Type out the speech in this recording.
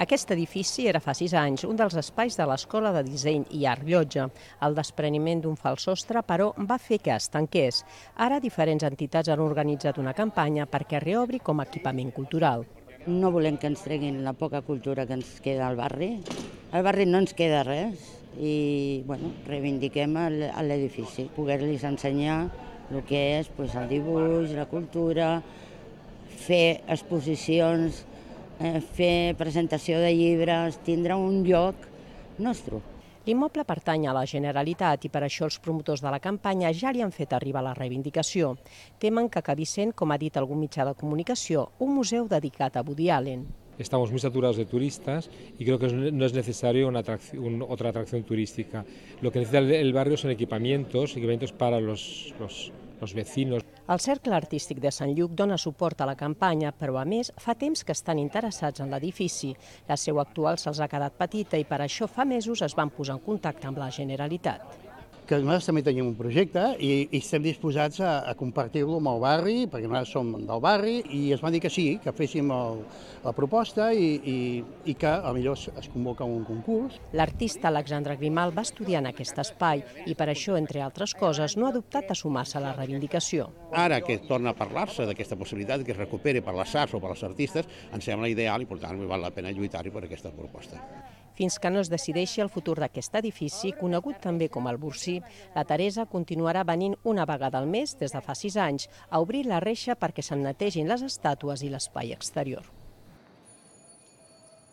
Aquest edifici era fa sis anys un dels espais de l'Escola de Disseny i Art Llotja. El despreniment d'un fals sostre, però, va fer que es tanqués. Ara diferents entitats han organitzat una campanya perquè reobri com a equipament cultural. No volem que ens treguin la poca cultura que ens queda al barri. Al barri no ens queda res i bueno, reivindiquem l'edifici, poder-los ensenyar el que és pues, el dibuix, la cultura, fer exposicions Eh, fer presentació de llibres, tindre un lloc nostre. L'immoble pertany a la Generalitat i per això els promotors de la campanya ja li han fet arribar la reivindicació. Temen que acabi sent, com ha dit algun mitjà de comunicació, un museu dedicat a Woody Allen. estamos muy saturados de turistas y creo que no es necesario una atracción, un, otra atracción turística. Lo que necesita el, el, barrio son equipamientos, equipamientos para los, los los vecinos. El Cercle Artístic de Sant Lluc dona suport a la campanya, però a més fa temps que estan interessats en l'edifici. La seu actual se'ls ha quedat petita i per això fa mesos es van posar en contacte amb la Generalitat que nosaltres també tenim un projecte i, i estem disposats a, a compartir-lo amb el barri, perquè nosaltres som del barri, i es va dir que sí, que féssim el, la proposta i, i, i que a millor es, es convoca un concurs. L'artista Alexandre Grimal va estudiar en aquest espai i per això, entre altres coses, no ha dubtat a sumar-se a la reivindicació. Ara que torna a parlar-se d'aquesta possibilitat que es recuperi per les arts o per als artistes, ens sembla ideal i, per tant, val la pena lluitar-hi per aquesta proposta. Fins que no es decideixi el futur d'aquest edifici, conegut també com el Bursí, la Teresa continuarà venint una vegada al mes des de fa sis anys a obrir la reixa perquè se'n netegin les estàtues i l'espai exterior.